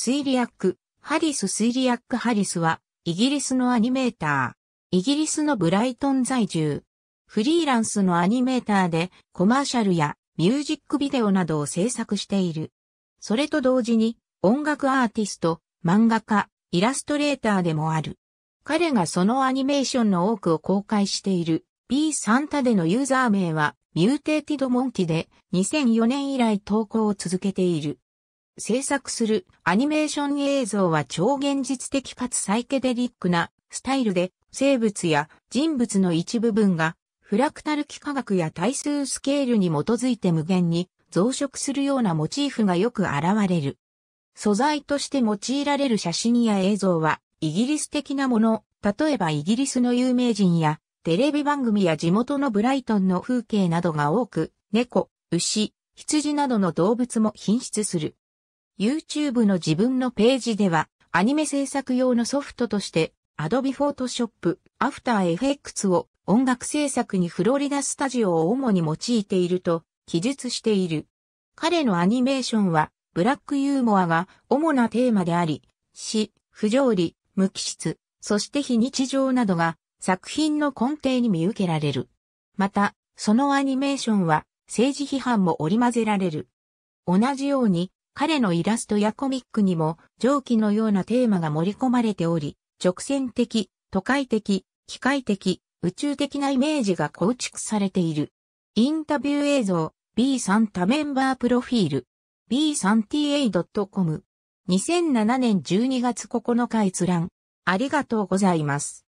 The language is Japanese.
スイリアック、ハリス・スイリアック・ハリスは、イギリスのアニメーター。イギリスのブライトン在住。フリーランスのアニメーターで、コマーシャルやミュージックビデオなどを制作している。それと同時に、音楽アーティスト、漫画家、イラストレーターでもある。彼がそのアニメーションの多くを公開している B サンタでのユーザー名はミューテーティドモンキで2004年以来投稿を続けている。制作するアニメーション映像は超現実的かつサイケデリックなスタイルで生物や人物の一部分がフラクタル幾何学や対数スケールに基づいて無限に増殖するようなモチーフがよく現れる。素材として用いられる写真や映像はイギリス的なもの、例えばイギリスの有名人やテレビ番組や地元のブライトンの風景などが多く、猫、牛、羊などの動物も品質する。YouTube の自分のページでは、アニメ制作用のソフトとして、Adobe Photoshop、After Effects を音楽制作にフロリダスタジオを主に用いていると記述している。彼のアニメーションは、ブラックユーモアが主なテーマであり、死、不条理、無機質、そして非日常などが作品の根底に見受けられる。また、そのアニメーションは政治批判も織り交ぜられる。同じように、彼のイラストやコミックにも上記のようなテーマが盛り込まれており、直線的、都会的、機械的、宇宙的なイメージが構築されている。インタビュー映像 B 3他多メンバープロフィール B 3 ta.com 2007年12月9日閲覧ありがとうございます。